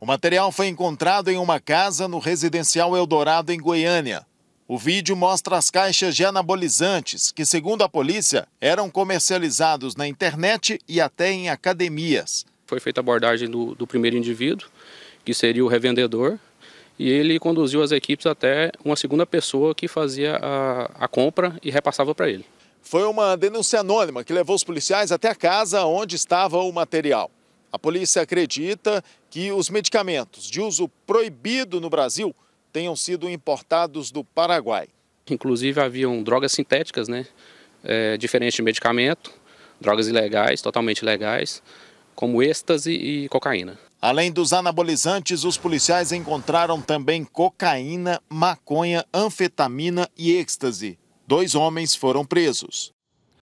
O material foi encontrado em uma casa no residencial Eldorado, em Goiânia. O vídeo mostra as caixas de anabolizantes que, segundo a polícia, eram comercializados na internet e até em academias. Foi feita a abordagem do, do primeiro indivíduo, que seria o revendedor, e ele conduziu as equipes até uma segunda pessoa que fazia a, a compra e repassava para ele. Foi uma denúncia anônima que levou os policiais até a casa onde estava o material. A polícia acredita que os medicamentos de uso proibido no Brasil tenham sido importados do Paraguai. Inclusive haviam drogas sintéticas, né? É, diferente de medicamento, drogas ilegais, totalmente ilegais, como êxtase e cocaína. Além dos anabolizantes, os policiais encontraram também cocaína, maconha, anfetamina e êxtase. Dois homens foram presos.